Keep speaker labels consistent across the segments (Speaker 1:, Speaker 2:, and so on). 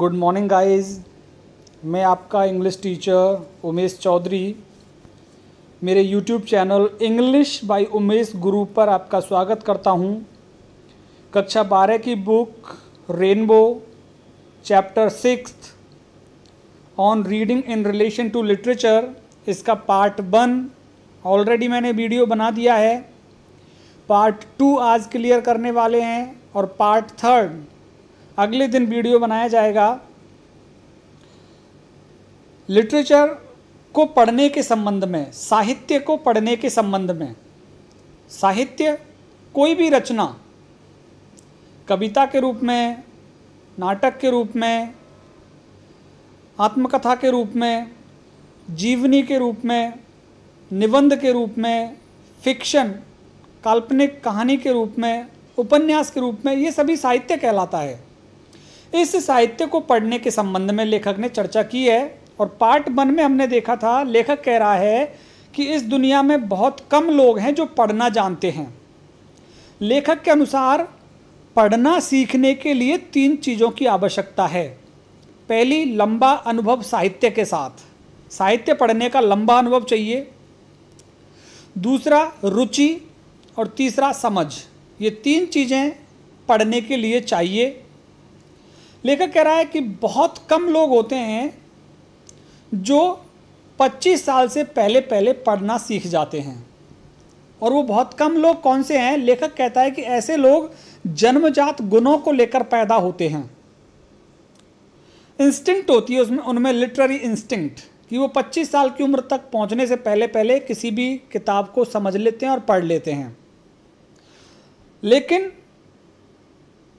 Speaker 1: Good morning guys मैं आपका English teacher Umesh Chaudhary मेरे YouTube channel English by Umesh Guru पर आपका स्वागत करता हूं कक्षा बारह की book Rainbow chapter six on reading in relation to literature इसका पार्ट वन ऑलरेडी मैंने वीडियो बना दिया है पार्ट टू आज क्लियर करने वाले हैं और पार्ट थर्ड अगले दिन वीडियो बनाया जाएगा लिटरेचर को पढ़ने के संबंध में साहित्य को पढ़ने के संबंध में साहित्य कोई भी रचना कविता के रूप में नाटक के रूप में आत्मकथा के रूप में जीवनी के रूप में निबंध के रूप में फिक्शन काल्पनिक कहानी के रूप में उपन्यास के रूप में ये सभी साहित्य कहलाता है इस साहित्य को पढ़ने के संबंध में लेखक ने चर्चा की है और पार्ट वन में हमने देखा था लेखक कह रहा है कि इस दुनिया में बहुत कम लोग हैं जो पढ़ना जानते हैं लेखक के अनुसार पढ़ना सीखने के लिए तीन चीज़ों की आवश्यकता है पहली लंबा अनुभव साहित्य के साथ साहित्य पढ़ने का लंबा अनुभव चाहिए दूसरा रुचि और तीसरा समझ ये तीन चीज़ें पढ़ने के लिए चाहिए लेखक कह रहा है कि बहुत कम लोग होते हैं जो 25 साल से पहले पहले पढ़ना सीख जाते हैं और वो बहुत कम लोग कौन से हैं लेखक कहता है कि ऐसे लोग जन्मजात गुणों को लेकर पैदा होते हैं इंस्टिंक्ट होती है उसमें उनमें लिटरेरी इंस्टिंक्ट कि वो 25 साल की उम्र तक पहुंचने से पहले पहले किसी भी किताब को समझ लेते हैं और पढ़ लेते हैं लेकिन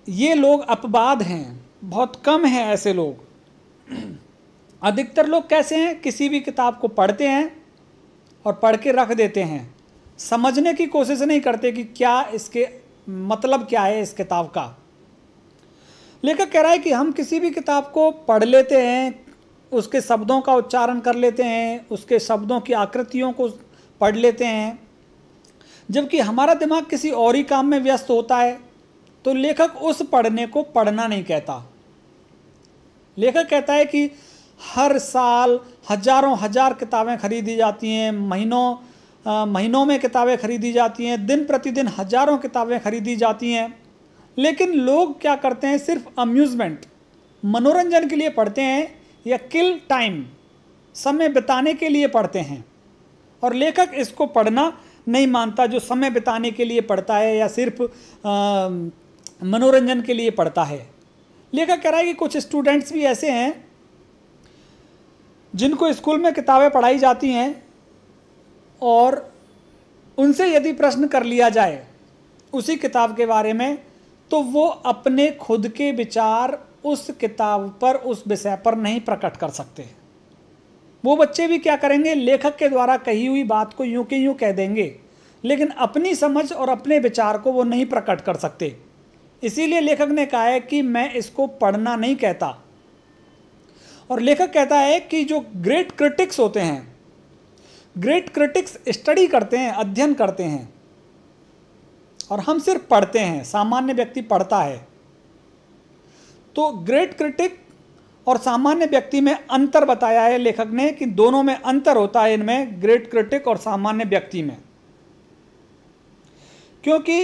Speaker 1: ये लोग अपवाद हैं बहुत कम हैं ऐसे लोग अधिकतर लोग कैसे हैं किसी भी किताब को पढ़ते हैं और पढ़ के रख देते हैं समझने की कोशिश नहीं करते कि क्या इसके मतलब क्या है इस किताब का लेखक कह रहा है कि हम किसी भी किताब को पढ़ लेते हैं उसके शब्दों का उच्चारण कर लेते हैं उसके शब्दों की आकृतियों को पढ़ लेते हैं जबकि हमारा दिमाग किसी और ही काम में व्यस्त होता है तो लेखक उस पढ़ने को पढ़ना नहीं कहता लेखक कहता है कि हर साल हजारों हजार किताबें खरीदी जाती हैं महीनों महीनों में किताबें खरीदी जाती हैं दिन प्रतिदिन हजारों किताबें खरीदी जाती हैं लेकिन लोग क्या करते हैं सिर्फ अम्यूज़मेंट मनोरंजन के लिए पढ़ते हैं या किल टाइम समय बिताने के लिए पढ़ते हैं और लेखक इसको पढ़ना नहीं मानता जो समय बिताने के लिए पढ़ता है या सिर्फ मनोरंजन के लिए पढ़ता है लेखक कह रहा है कि कुछ स्टूडेंट्स भी ऐसे हैं जिनको स्कूल में किताबें पढ़ाई जाती हैं और उनसे यदि प्रश्न कर लिया जाए उसी किताब के बारे में तो वो अपने खुद के विचार उस किताब पर उस विषय पर नहीं प्रकट कर सकते वो बच्चे भी क्या करेंगे लेखक के द्वारा कही हुई बात को यूं के यूं कह देंगे लेकिन अपनी समझ और अपने विचार को वो नहीं प्रकट कर सकते इसीलिए लेखक ने कहा है कि मैं इसको पढ़ना नहीं कहता और लेखक कहता है कि जो ग्रेट क्रिटिक्स होते हैं ग्रेट क्रिटिक्स स्टडी करते हैं अध्ययन करते हैं और हम सिर्फ पढ़ते हैं सामान्य व्यक्ति पढ़ता है तो ग्रेट क्रिटिक और सामान्य व्यक्ति में अंतर बताया है लेखक ने कि दोनों में अंतर होता है इनमें ग्रेट क्रिटिक और सामान्य व्यक्ति में क्योंकि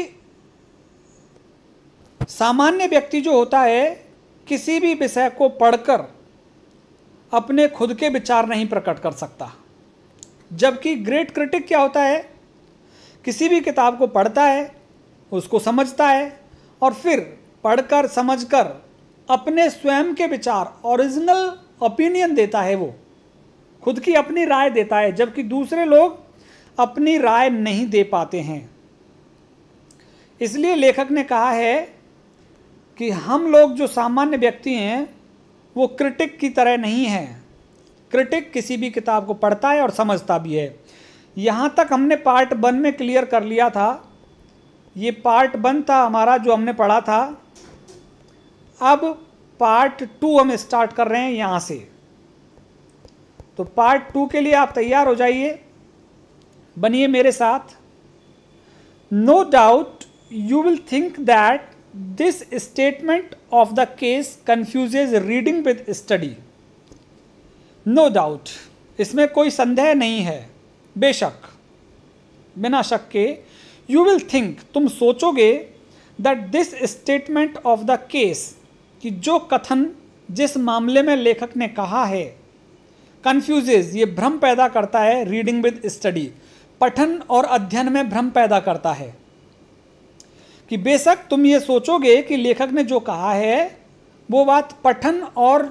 Speaker 1: सामान्य व्यक्ति जो होता है किसी भी विषय को पढ़कर अपने खुद के विचार नहीं प्रकट कर सकता जबकि ग्रेट क्रिटिक क्या होता है किसी भी किताब को पढ़ता है उसको समझता है और फिर पढ़कर समझकर अपने स्वयं के विचार ओरिजिनल ओपिनियन देता है वो खुद की अपनी राय देता है जबकि दूसरे लोग अपनी राय नहीं दे पाते हैं इसलिए लेखक ने कहा है कि हम लोग जो सामान्य व्यक्ति हैं वो क्रिटिक की तरह नहीं हैं क्रिटिक किसी भी किताब को पढ़ता है और समझता भी है यहाँ तक हमने पार्ट वन में क्लियर कर लिया था ये पार्ट वन था हमारा जो हमने पढ़ा था अब पार्ट टू हम स्टार्ट कर रहे हैं यहाँ से तो पार्ट टू के लिए आप तैयार हो जाइए बनिए मेरे साथ no doubt you will think that this statement of the case confuse reading with study no doubt इसमें कोई संदेह नहीं है बेशक बिना शक के यू विल थिंक तुम सोचोगे that this statement of the case कि जो कथन जिस मामले में लेखक ने कहा है कन्फ्यूजेज ये भ्रम पैदा करता है रीडिंग विद स्टडी पठन और अध्ययन में भ्रम पैदा करता है कि बेशक तुम ये सोचोगे कि लेखक ने जो कहा है वो बात पठन और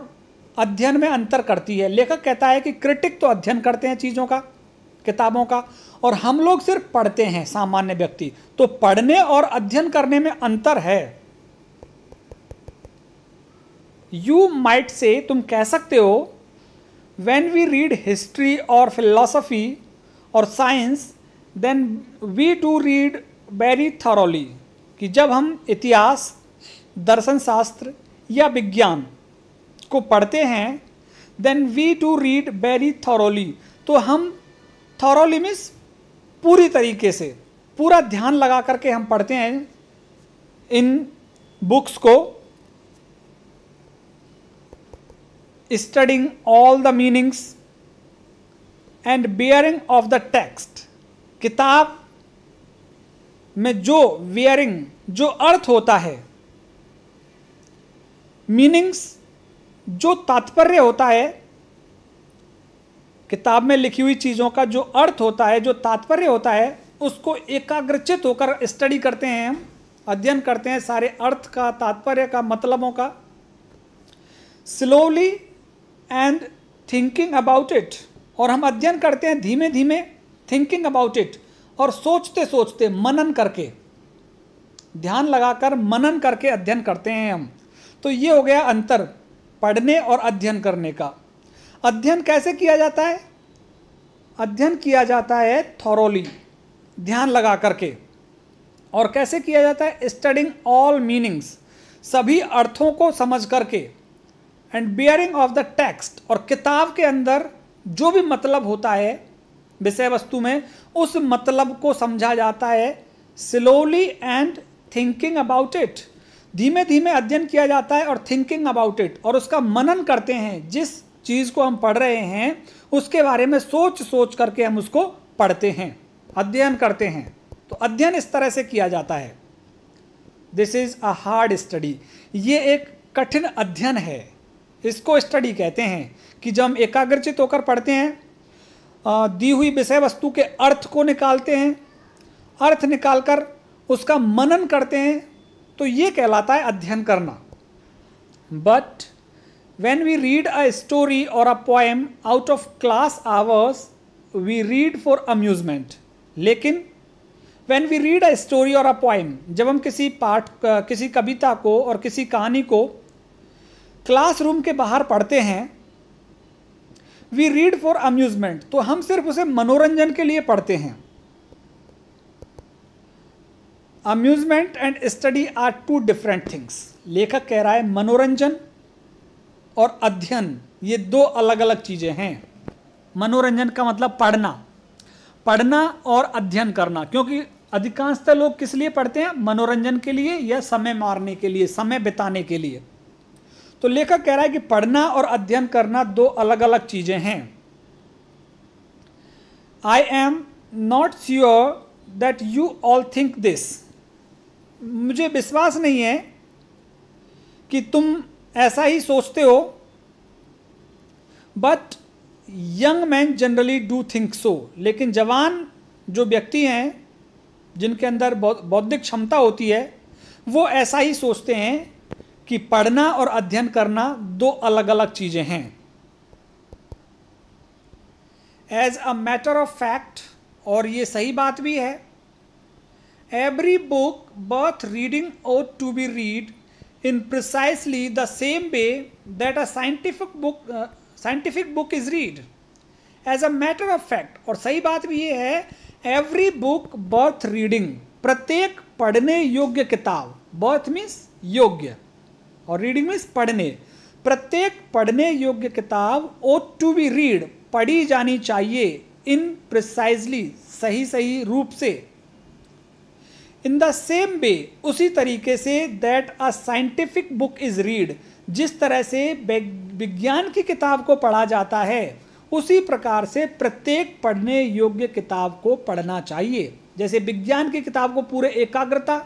Speaker 1: अध्ययन में अंतर करती है लेखक कहता है कि क्रिटिक तो अध्ययन करते हैं चीज़ों का किताबों का और हम लोग सिर्फ पढ़ते हैं सामान्य व्यक्ति तो पढ़ने और अध्ययन करने में अंतर है यू माइट से तुम कह सकते हो वेन वी रीड हिस्ट्री और फिलोसफी और science then we to read very thoroughly कि जब हम इतिहास दर्शन शास्त्र या विज्ञान को पढ़ते हैं then we to read very thoroughly तो हम थॉरोली मीन्स पूरी तरीके से पूरा ध्यान लगा करके हम पढ़ते हैं इन बुक्स को studying all the meanings and bearing of the text किताब में जो वियरिंग जो अर्थ होता है मीनिंग्स जो तात्पर्य होता है किताब में लिखी हुई चीज़ों का जो अर्थ होता है जो तात्पर्य होता है उसको एकाग्रचित होकर स्टडी करते हैं हम अध्ययन करते हैं सारे अर्थ का तात्पर्य का मतलबों का slowly and thinking about it और हम अध्ययन करते हैं धीमे धीमे थिंकिंग अबाउट इट और सोचते सोचते मनन करके ध्यान लगाकर मनन करके अध्ययन करते हैं हम तो ये हो गया अंतर पढ़ने और अध्ययन करने का अध्ययन कैसे किया जाता है अध्ययन किया जाता है थॉरोली ध्यान लगा करके और कैसे किया जाता है स्टडिंग ऑल मीनिंग्स सभी अर्थों को समझ करके and bearing of the text और किताब के अंदर जो भी मतलब होता है विषय वस्तु में उस मतलब को समझा जाता है slowly and thinking about it धीमे धीमे अध्ययन किया जाता है और थिंकिंग अबाउट इट और उसका मनन करते हैं जिस चीज़ को हम पढ़ रहे हैं उसके बारे में सोच सोच करके हम उसको पढ़ते हैं अध्ययन करते हैं तो अध्ययन इस तरह से किया जाता है this is a hard study ये एक कठिन अध्ययन है इसको स्टडी कहते हैं कि जब हम एकाग्रचित होकर पढ़ते हैं दी हुई विषय वस्तु के अर्थ को निकालते हैं अर्थ निकालकर उसका मनन करते हैं तो ये कहलाता है अध्ययन करना but when we read a story or a poem out of class hours we read for amusement लेकिन when we read a story or a poem जब हम किसी पाठ किसी कविता को और किसी कहानी को क्लासरूम के बाहर पढ़ते हैं वी रीड फॉर अम्यूजमेंट तो हम सिर्फ उसे मनोरंजन के लिए पढ़ते हैं amusement and study are two different things लेखक कह रहा है मनोरंजन और अध्ययन ये दो अलग अलग चीज़ें हैं मनोरंजन का मतलब पढ़ना पढ़ना और अध्ययन करना क्योंकि अधिकांशतः लोग किस लिए पढ़ते हैं मनोरंजन के लिए या समय मारने के लिए समय बिताने के लिए तो लेखक कह रहा है कि पढ़ना और अध्ययन करना दो अलग अलग चीज़ें हैं I am not sure that you all think this मुझे विश्वास नहीं है कि तुम ऐसा ही सोचते हो but young man generally do think so लेकिन जवान जो व्यक्ति हैं जिनके अंदर बौद्धिक क्षमता होती है वो ऐसा ही सोचते हैं कि पढ़ना और अध्ययन करना दो अलग अलग चीजें हैं as a matter of fact और ये सही बात भी है every book worth reading ought to be read in precisely the same way that a scientific book scientific book is read as a matter of fact और सही बात भी ये है एवरी बुक बर्थ रीडिंग प्रत्येक पढ़ने योग्य किताब बर्थ मीन्स योग्य और रीडिंग मीन्स पढ़ने प्रत्येक पढ़ने योग्य किताब ओट टू बी रीड पढ़ी जानी चाहिए इन प्रिसाइजली सही सही रूप से इन द सेम वे उसी तरीके से that a scientific book is read जिस तरह से विज्ञान की किताब को पढ़ा जाता है उसी प्रकार से प्रत्येक पढ़ने योग्य किताब को पढ़ना चाहिए जैसे विज्ञान की किताब को पूरे एकाग्रता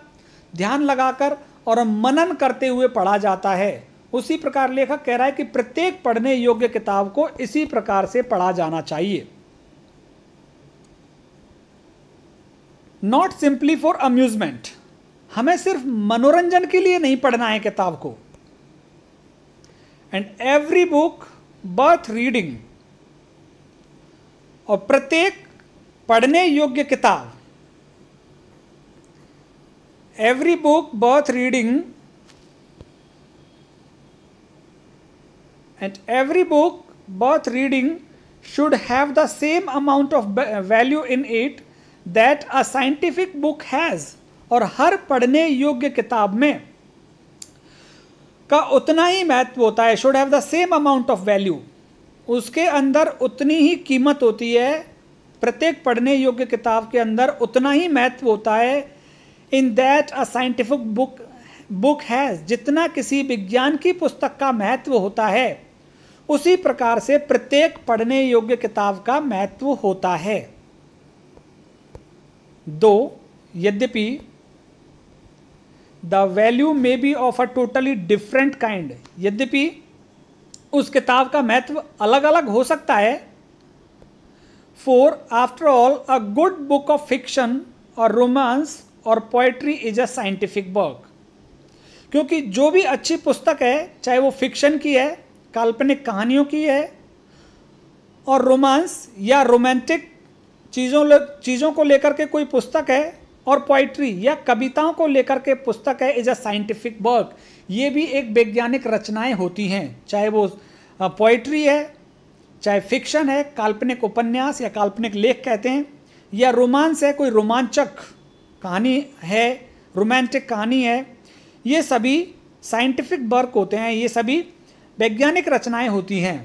Speaker 1: ध्यान लगाकर और मनन करते हुए पढ़ा जाता है उसी प्रकार लेखक कह रहा है कि प्रत्येक पढ़ने योग्य किताब को इसी प्रकार से पढ़ा जाना चाहिए नॉट सिंपली फॉर अम्यूजमेंट हमें सिर्फ मनोरंजन के लिए नहीं पढ़ना है किताब को and every book worth reading ought प्रत्येक पढ़ने योग्य किताब every book both reading and every book both reading should have the same amount of value in it that a scientific book has और हर पढ़ने योग्य किताब में का उतना ही महत्व होता है should have the same amount of value उसके अंदर उतनी ही कीमत होती है प्रत्येक पढ़ने योग्य किताब के अंदर उतना ही महत्व होता है in that a scientific book book has जितना किसी विज्ञान की पुस्तक का महत्व होता है उसी प्रकार से प्रत्येक पढ़ने योग्य किताब का महत्व होता है दो यद्यपि the value may be of a totally different kind यद्यपि उस किताब का महत्व अलग अलग हो सकता है for after all a good book of fiction or romance or poetry is a scientific work क्योंकि जो भी अच्छी पुस्तक है चाहे वो फिक्शन की है काल्पनिक कहानियों की है और रोमांस या रोमांटिक चीज़ों चीज़ों को लेकर के कोई पुस्तक है और पोइट्री या कविताओं को लेकर के पुस्तक है इज अ साइंटिफिक वर्क ये भी एक वैज्ञानिक रचनाएं होती हैं चाहे वो पोइट्री है चाहे फिक्शन है काल्पनिक उपन्यास या काल्पनिक लेख कहते हैं या रोमांस है कोई रोमांचक कहानी है रोमांटिक कहानी है ये सभी साइंटिफिक वर्क होते हैं ये सभी वैज्ञानिक रचनाएं होती हैं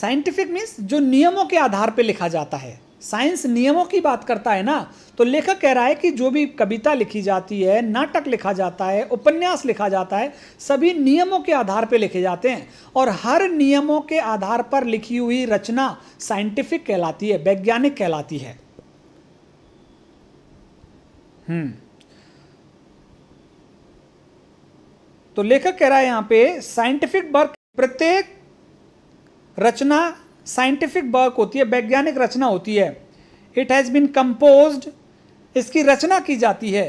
Speaker 1: साइंटिफिक मीन्स जो नियमों के आधार पर लिखा जाता है साइंस नियमों की बात करता है ना तो लेखक कह रहा है कि जो भी कविता लिखी जाती है नाटक लिखा जाता है उपन्यास लिखा जाता है सभी नियमों के आधार पर लिखे जाते हैं और हर नियमों के आधार पर लिखी हुई रचना साइंटिफिक कहलाती है वैज्ञानिक कहलाती है हम्म। तो लेखक कह रहा है यहां पे साइंटिफिक वर्क प्रत्येक रचना साइंटिफिक वर्क होती है वैज्ञानिक रचना होती है इट हैज़ बीन कंपोज इसकी रचना की जाती है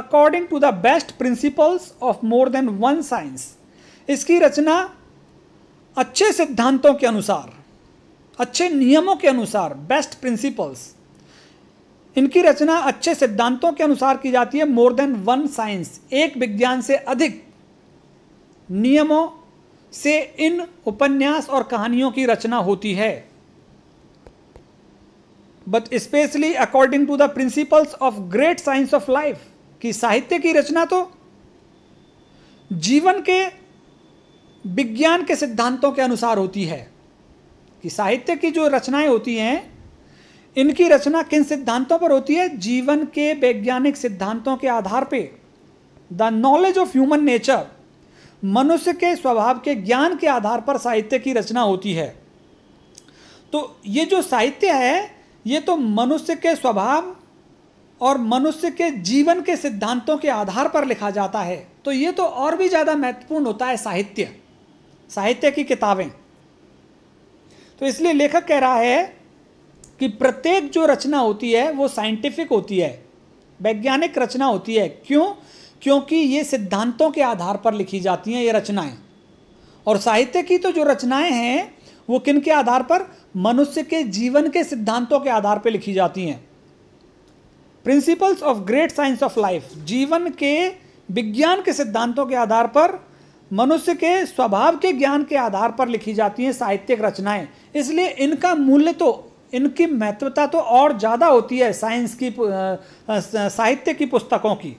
Speaker 1: according to the best principles of more than one science इसकी रचना अच्छे सिद्धांतों के अनुसार अच्छे नियमों के अनुसार बेस्ट प्रिंसिपल्स इनकी रचना अच्छे सिद्धांतों के अनुसार की जाती है मोर देन वन साइंस एक विज्ञान से अधिक नियमों से इन उपन्यास और कहानियों की रचना होती है but especially according to the principles of great science of life कि साहित्य की रचना तो जीवन के विज्ञान के सिद्धांतों के अनुसार होती है कि साहित्य की जो रचनाएं होती हैं इनकी रचना किन सिद्धांतों पर होती है जीवन के वैज्ञानिक सिद्धांतों के आधार पे the knowledge of human nature मनुष्य के स्वभाव के ज्ञान के आधार पर साहित्य की रचना होती है तो ये जो साहित्य है ये तो मनुष्य के स्वभाव और मनुष्य के जीवन के सिद्धांतों के आधार पर लिखा जाता है तो ये तो और भी ज़्यादा महत्वपूर्ण होता है साहित्य साहित्य की किताबें तो इसलिए लेखक कह रहा है कि प्रत्येक जो रचना होती है वो साइंटिफिक होती है वैज्ञानिक रचना होती है क्यों क्योंकि ये सिद्धांतों के आधार पर लिखी जाती हैं ये रचनाएं और साहित्य की तो जो रचनाएं हैं वो किन के आधार पर मनुष्य के जीवन के सिद्धांतों के आधार पर लिखी जाती हैं principles of great science of life जीवन के विज्ञान के सिद्धांतों के आधार पर मनुष्य के स्वभाव के ज्ञान के आधार पर लिखी जाती हैं साहित्यिक रचनाएं इसलिए इनका मूल्य तो इनकी महत्वता तो और ज़्यादा होती है साइंस की साहित्य की पुस्तकों की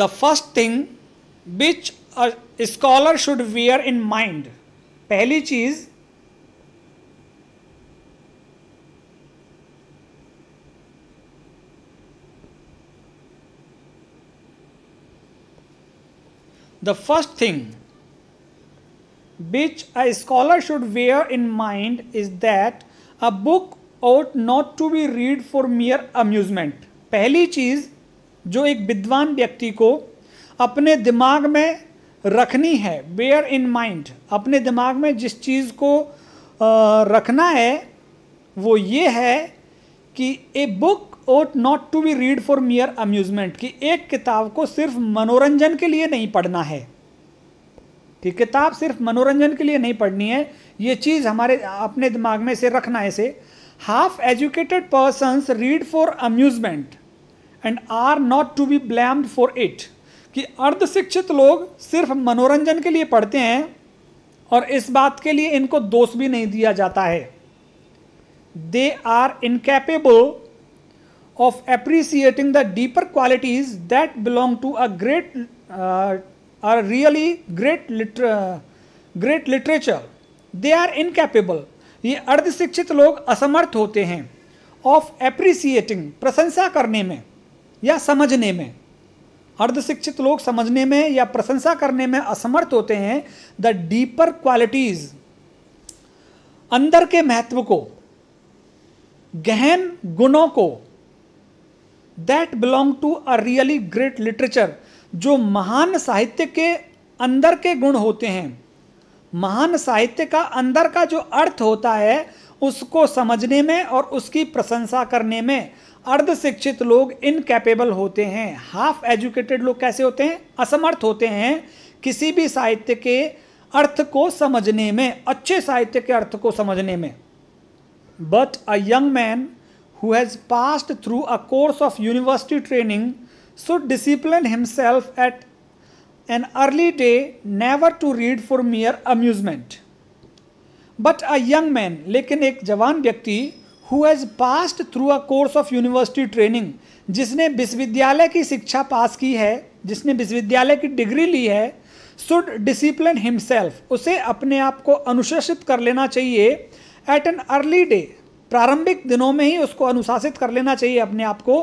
Speaker 1: the first thing which scholar should bear in mind पहली चीज the first thing which a scholar should bear in mind is that a book ought not to be read for mere amusement पहली चीज़ जो एक विद्वान व्यक्ति को अपने दिमाग में रखनी है बेयर इन माइंड अपने दिमाग में जिस चीज़ को रखना है वो ये है कि a book ought not to be read for mere amusement कि एक किताब को सिर्फ मनोरंजन के लिए नहीं पढ़ना है कि किताब सिर्फ मनोरंजन के लिए नहीं पढ़नी है ये चीज़ हमारे अपने दिमाग में से रखना है इसे half educated persons read for amusement and are not to be blamed for it कि अर्ध शिक्षित लोग सिर्फ मनोरंजन के लिए पढ़ते हैं और इस बात के लिए इनको दोष भी नहीं दिया जाता है they are incapable of appreciating the deeper qualities that belong to a great are really great, liter, great literature. They are incapable. ये अर्धशिक्षित लोग असमर्थ होते हैं ऑफ एप्रिसिएटिंग प्रशंसा करने में या समझने में अर्धशिक्षित लोग समझने में या प्रशंसा करने में असमर्थ होते हैं द डीपर क्वालिटीज अंदर के महत्व को गहन गुणों को that belong to a really great literature जो महान साहित्य के अंदर के गुण होते हैं महान साहित्य का अंदर का जो अर्थ होता है उसको समझने में और उसकी प्रशंसा करने में अर्ध शिक्षित लोग इनकैपेबल होते हैं हाफ एजुकेटेड लोग कैसे होते हैं असमर्थ होते हैं किसी भी साहित्य के अर्थ को समझने में अच्छे साहित्य के अर्थ को समझने में but a young man who has passed through a course of university training should discipline himself at an early day never to read for mere amusement. But a young man, लेकिन एक जवान व्यक्ति who has passed through a course of university training, जिसने विश्वविद्यालय की शिक्षा पास की है जिसने विश्वविद्यालय की डिग्री ली है शुड डिसिप्लिन हिमसेल्फ उसे अपने आप को अनुशासित कर लेना चाहिए एट एन अर्ली डे प्रारंभिक दिनों में ही उसको अनुशासित कर लेना चाहिए अपने आप को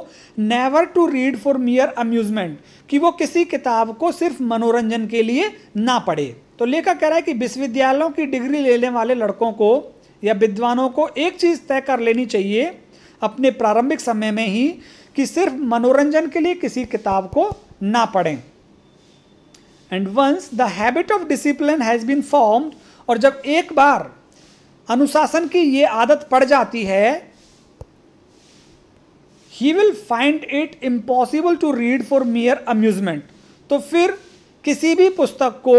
Speaker 1: never to read for mere amusement कि वो किसी किताब को सिर्फ मनोरंजन के लिए ना पढ़े तो लेखक कह रहा है कि विश्वविद्यालयों की डिग्री लेने वाले लड़कों को या विद्वानों को एक चीज़ तय कर लेनी चाहिए अपने प्रारंभिक समय में ही कि सिर्फ मनोरंजन के लिए किसी किताब को ना पढ़ें and once the habit of discipline has been formed और जब एक बार अनुशासन की ये आदत पड़ जाती है he will find it impossible to read for mere amusement तो फिर किसी भी पुस्तक को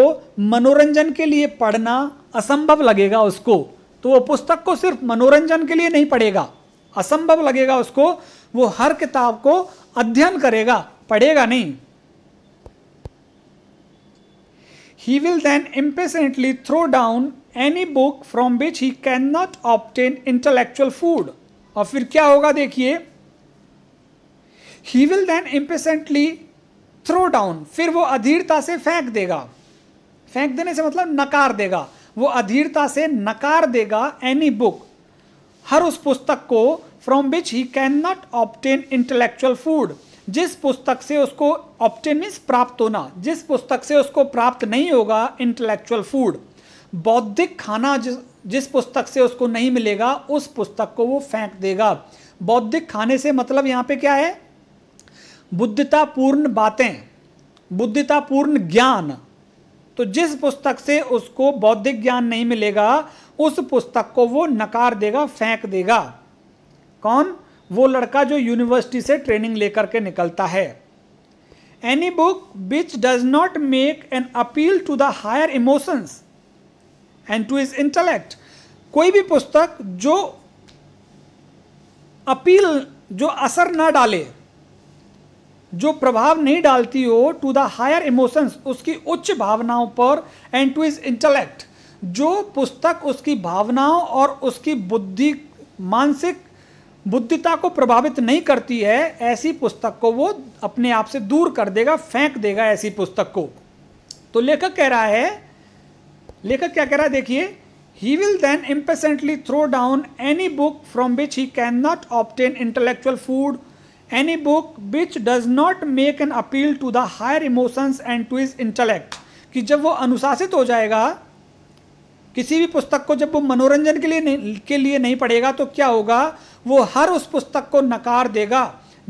Speaker 1: मनोरंजन के लिए पढ़ना असंभव लगेगा उसको तो वो पुस्तक को सिर्फ मनोरंजन के लिए नहीं पढ़ेगा असंभव लगेगा उसको वो हर किताब को अध्ययन करेगा पढ़ेगा नहीं he will then impatiently throw down any book from which he can not obtain intellectual food और फिर क्या होगा देखिए he will then impatiently throw down फिर वो अधीरता से फेंक देगा फेंक देने से मतलब नकार देगा वो अधीरता से नकार देगा एनी बुक हर उस पुस्तक को from which he can not obtain intellectual food जिस पुस्तक से उसको ऑप्टेन प्राप्त होना जिस पुस्तक से उसको प्राप्त नहीं होगा इंटेलेक्चुअल फूड बौद्धिक खाना जिस जिस पुस्तक से उसको नहीं मिलेगा उस पुस्तक को वो फेंक देगा बौद्धिक खाने से मतलब यहाँ पे क्या है बुद्धतापूर्ण बातें बुद्धतापूर्ण ज्ञान तो जिस पुस्तक से उसको बौद्धिक ज्ञान नहीं मिलेगा उस पुस्तक को वो नकार देगा फेंक देगा कौन वो लड़का जो यूनिवर्सिटी से ट्रेनिंग लेकर के निकलता है any book which does not make an appeal to the higher emotions and to his intellect कोई भी पुस्तक जो अपील जो असर ना डाले जो प्रभाव नहीं डालती हो टू द हायर इमोशंस उसकी उच्च भावनाओं पर एंड टू इज इंटेलेक्ट जो पुस्तक उसकी भावनाओं और उसकी बुद्धि मानसिक बुद्धिता को प्रभावित नहीं करती है ऐसी पुस्तक को वो अपने आप से दूर कर देगा फेंक देगा ऐसी पुस्तक को तो लेखक कह रहा है लेखक क्या कह रहा है देखिए he will then impatiently throw down any book from which he can not obtain intellectual food any book which does not make an appeal to the higher emotions and to his intellect कि जब वो अनुशासित हो जाएगा किसी भी पुस्तक को जब वो मनोरंजन के लिए के लिए नहीं पढ़ेगा तो क्या होगा वो हर उस पुस्तक को नकार देगा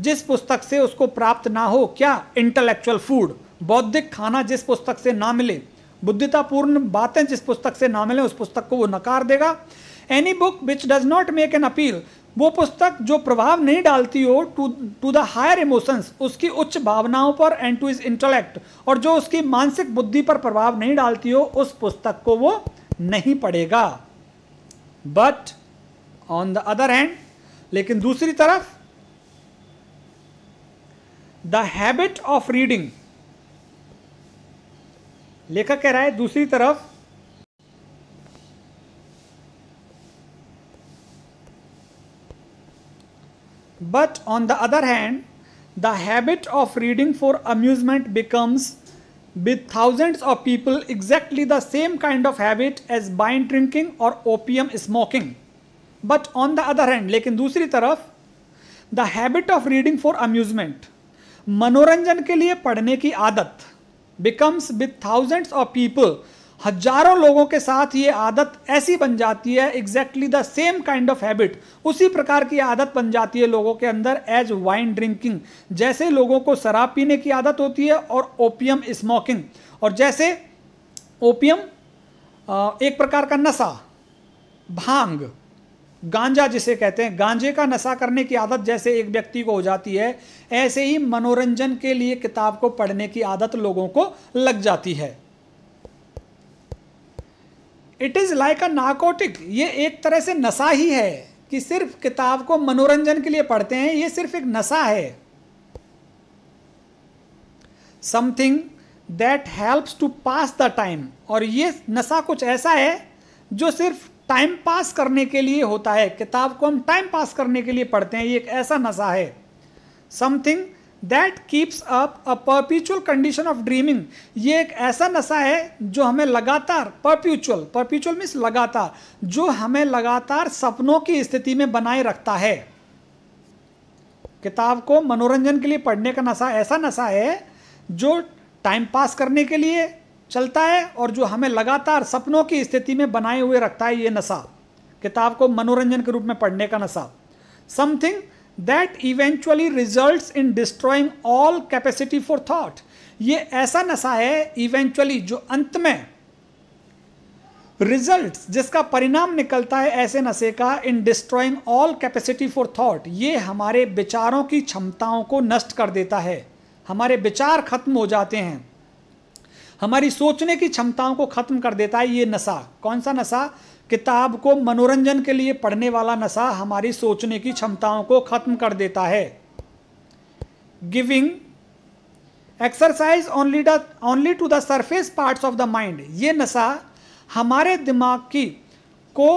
Speaker 1: जिस पुस्तक से उसको प्राप्त ना हो क्या इंटेलेक्चुअल फूड बौद्धिक खाना जिस पुस्तक से ना मिले बुद्धितापूर्ण बातें जिस पुस्तक से ना मिले उस पुस्तक को वो नकार देगा any book which does not make an appeal वो पुस्तक जो प्रभाव नहीं डालती हो to to the higher emotions उसकी उच्च भावनाओं पर एंड टू इज इंटेलेक्ट और जो उसकी मानसिक बुद्धि पर प्रभाव नहीं डालती हो उस पुस्तक को वो नहीं पढ़ेगा but on the other hand लेकिन दूसरी तरफ द हैबिट ऑफ रीडिंग लेखक कह रहा है दूसरी तरफ but on the other hand the habit of reading for amusement becomes with thousand of people exactly the same kind of habit as बाइंड drinking or opium smoking but on the other hand लेकिन दूसरी तरफ the habit of reading for amusement मनोरंजन के लिए पढ़ने की आदत becomes with thousands of people हजारों लोगों के साथ ये आदत ऐसी बन जाती है exactly the same kind of habit उसी प्रकार की आदत बन जाती है लोगों के अंदर एज वाइन ड्रिंकिंग जैसे लोगों को शराब पीने की आदत होती है और ओपियम स्मोकिंग और जैसे ओपियम एक प्रकार का नशा भांग गांजा जिसे कहते हैं गांजे का नशा करने की आदत जैसे एक व्यक्ति को हो जाती है ऐसे ही मनोरंजन के लिए किताब को पढ़ने की आदत लोगों को लग जाती है it is like a narcotic ये एक तरह से नशा ही है कि सिर्फ किताब को मनोरंजन के लिए पढ़ते हैं ये सिर्फ एक नशा है something that helps to pass the time और ये नशा कुछ ऐसा है जो सिर्फ टाइम पास करने के लिए होता है किताब को हम टाइम पास करने के लिए पढ़ते हैं ये एक ऐसा नशा है something that keeps up a perpetual condition of dreaming ये एक ऐसा नशा है जो हमें लगातार परप्यूचुअल परप्यूचुअल मीन्स लगातार जो हमें लगातार सपनों की स्थिति में बनाए रखता है किताब को मनोरंजन के लिए पढ़ने का नशा ऐसा नशा है जो टाइम पास करने के लिए चलता है और जो हमें लगातार सपनों की स्थिति में बनाए हुए रखता है ये नशा किताब को मनोरंजन के रूप में पढ़ने का नशा something that eventually result in destroying all capacity for thought ये ऐसा नशा है इवेंचुअली जो अंत में रिजल्ट जिसका परिणाम निकलता है ऐसे नशे का in destroying all capacity for thought ये हमारे विचारों की क्षमताओं को नष्ट कर देता है हमारे विचार खत्म हो जाते हैं हमारी सोचने की क्षमताओं को ख़त्म कर देता है ये नशा कौन सा नशा किताब को मनोरंजन के लिए पढ़ने वाला नशा हमारी सोचने की क्षमताओं को ख़त्म कर देता है giving exercise only only to the surface parts of the mind ये नशा हमारे दिमाग की को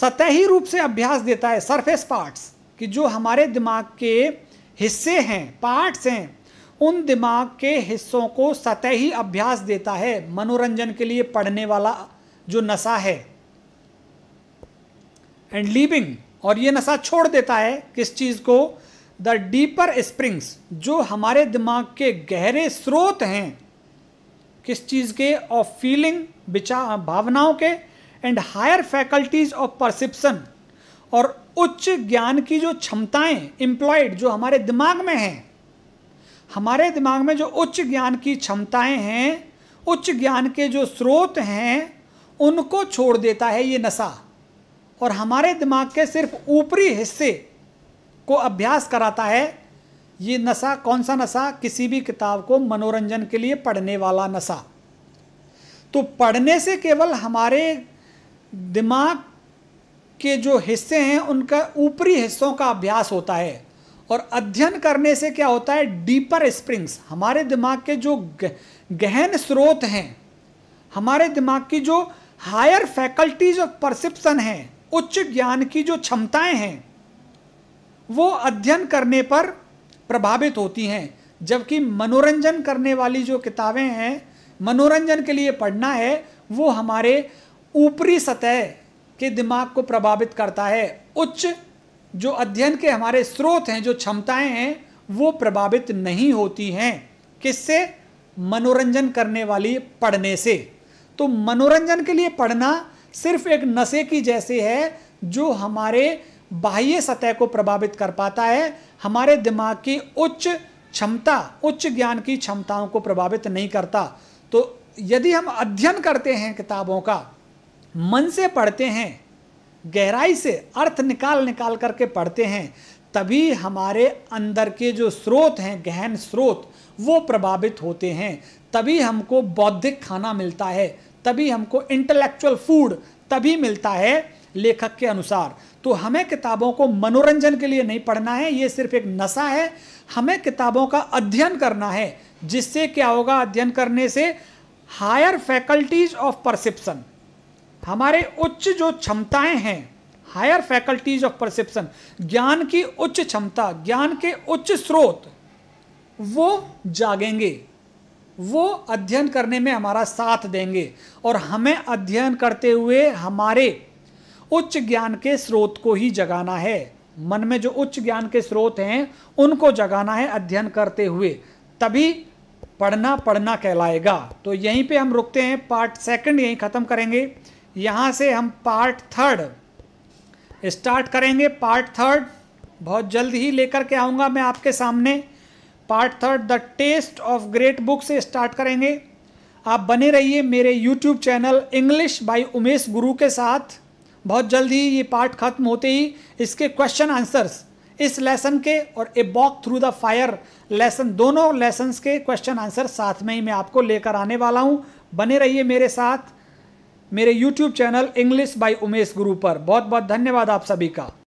Speaker 1: सतही रूप से अभ्यास देता है सरफेस पार्ट्स कि जो हमारे दिमाग के हिस्से हैं पार्ट्स हैं उन दिमाग के हिस्सों को सतही अभ्यास देता है मनोरंजन के लिए पढ़ने वाला जो नशा है एंड लीविंग और ये नशा छोड़ देता है किस चीज़ को द डीपर स्प्रिंग्स जो हमारे दिमाग के गहरे स्रोत हैं किस चीज़ के ऑफ फीलिंग विचार भावनाओं के and higher faculties of perception और उच्च ज्ञान की जो क्षमताएं इंप्लॉयड जो हमारे दिमाग में हैं हमारे दिमाग में जो उच्च ज्ञान की क्षमताएं हैं उच्च ज्ञान के जो स्रोत हैं उनको छोड़ देता है ये नशा और हमारे दिमाग के सिर्फ ऊपरी हिस्से को अभ्यास कराता है ये नशा कौन सा नशा किसी भी किताब को मनोरंजन के लिए पढ़ने वाला नशा तो पढ़ने से केवल हमारे दिमाग के जो हिस्से हैं उनका ऊपरी हिस्सों का अभ्यास होता है और अध्ययन करने से क्या होता है डीपर स्प्रिंग्स हमारे दिमाग के जो गहन स्रोत हैं हमारे दिमाग की जो हायर फैकल्टीज ऑफ परसेप्शन हैं उच्च ज्ञान की जो क्षमताएं हैं वो अध्ययन करने पर प्रभावित होती हैं जबकि मनोरंजन करने वाली जो किताबें हैं मनोरंजन के लिए पढ़ना है वो हमारे ऊपरी सतह के दिमाग को प्रभावित करता है उच्च जो अध्ययन के हमारे स्रोत हैं जो क्षमताएं हैं वो प्रभावित नहीं होती हैं किससे मनोरंजन करने वाली पढ़ने से तो मनोरंजन के लिए पढ़ना सिर्फ एक नशे की जैसे है जो हमारे बाह्य सतह को प्रभावित कर पाता है हमारे दिमाग की उच्च क्षमता उच्च ज्ञान की क्षमताओं को प्रभावित नहीं करता तो यदि हम अध्ययन करते हैं किताबों का मन से पढ़ते हैं गहराई से अर्थ निकाल निकाल करके पढ़ते हैं तभी हमारे अंदर के जो स्रोत हैं गहन स्रोत वो प्रभावित होते हैं तभी हमको बौद्धिक खाना मिलता है तभी हमको इंटेलेक्चुअल फूड तभी मिलता है लेखक के अनुसार तो हमें किताबों को मनोरंजन के लिए नहीं पढ़ना है ये सिर्फ एक नशा है हमें किताबों का अध्ययन करना है जिससे क्या होगा अध्ययन करने से हायर फैकल्टीज ऑफ परसेप्शन हमारे उच्च जो क्षमताएं हैं हायर फैकल्टीज ऑफ परसेप्शन ज्ञान की उच्च क्षमता ज्ञान के उच्च स्रोत वो जागेंगे वो अध्ययन करने में हमारा साथ देंगे और हमें अध्ययन करते हुए हमारे उच्च ज्ञान के स्रोत को ही जगाना है मन में जो उच्च ज्ञान के स्रोत हैं उनको जगाना है अध्ययन करते हुए तभी पढ़ना पढ़ना कहलाएगा तो यहीं पे हम रुकते हैं पार्ट सेकंड यहीं ख़त्म करेंगे यहाँ से हम पार्ट थर्ड स्टार्ट करेंगे पार्ट थर्ड बहुत जल्द ही लेकर के आऊँगा मैं आपके सामने part third the taste of great book से स्टार्ट करेंगे आप बने रहिए मेरे YouTube channel English by Umesh Guru के साथ बहुत जल्द ही ये पार्ट खत्म होते ही इसके क्वेश्चन आंसर्स इस लेसन के और a walk through the fire lesson दोनों लेसन्स के क्वेश्चन आंसर साथ में ही मैं आपको लेकर आने वाला हूँ बने रहिए मेरे साथ मेरे YouTube channel English by Umesh Guru पर बहुत बहुत धन्यवाद आप सभी का